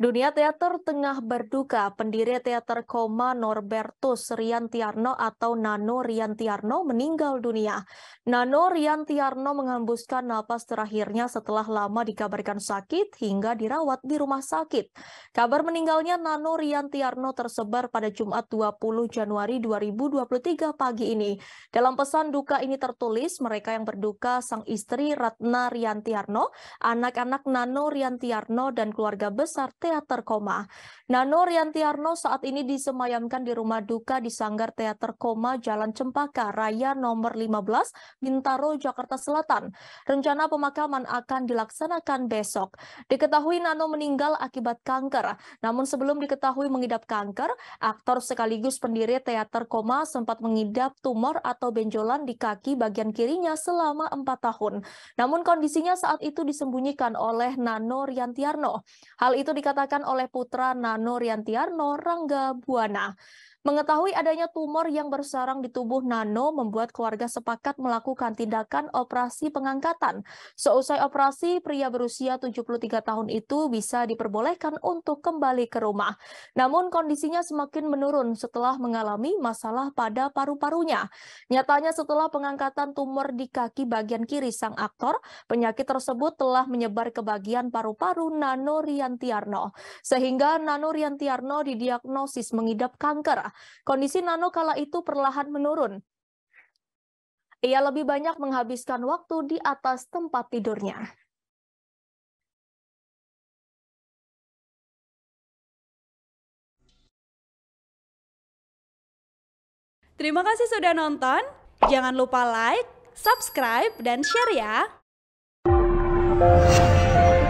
Dunia teater tengah berduka. Pendiri teater koma Norbertus Riantiarno atau Nano Riantiarno meninggal dunia. Nano Riantiarno menghembuskan napas terakhirnya setelah lama dikabarkan sakit hingga dirawat di rumah sakit. Kabar meninggalnya Nano Riantiarno tersebar pada Jumat 20 Januari 2023 pagi ini. Dalam pesan duka ini tertulis, mereka yang berduka sang istri Ratna Riantiarno, anak-anak Nano Riantiarno dan keluarga besar Teater Koma. Nano Riantiarno saat ini disemayamkan di rumah duka di Sanggar Teater Koma Jalan Cempaka Raya nomor 15 Bintaro Jakarta Selatan. Rencana pemakaman akan dilaksanakan besok. Diketahui Nano meninggal akibat kanker. Namun sebelum diketahui mengidap kanker, aktor sekaligus pendiri Teater Koma sempat mengidap tumor atau benjolan di kaki bagian kirinya selama 4 tahun. Namun kondisinya saat itu disembunyikan oleh Nano Riantiarno. Hal itu dikatakan dikatakan oleh Putra Nano Riantiarno Rangga Buana. Mengetahui adanya tumor yang bersarang di tubuh Nano membuat keluarga sepakat melakukan tindakan operasi pengangkatan. Seusai operasi, pria berusia 73 tahun itu bisa diperbolehkan untuk kembali ke rumah. Namun kondisinya semakin menurun setelah mengalami masalah pada paru-parunya. Nyatanya setelah pengangkatan tumor di kaki bagian kiri sang aktor, penyakit tersebut telah menyebar ke bagian paru-paru Nano Riantiarno. Sehingga Nano Riantiarno didiagnosis mengidap kanker Kondisi Nano kala itu perlahan menurun. Ia lebih banyak menghabiskan waktu di atas tempat tidurnya. Terima kasih sudah nonton. Jangan lupa like, subscribe, dan share ya.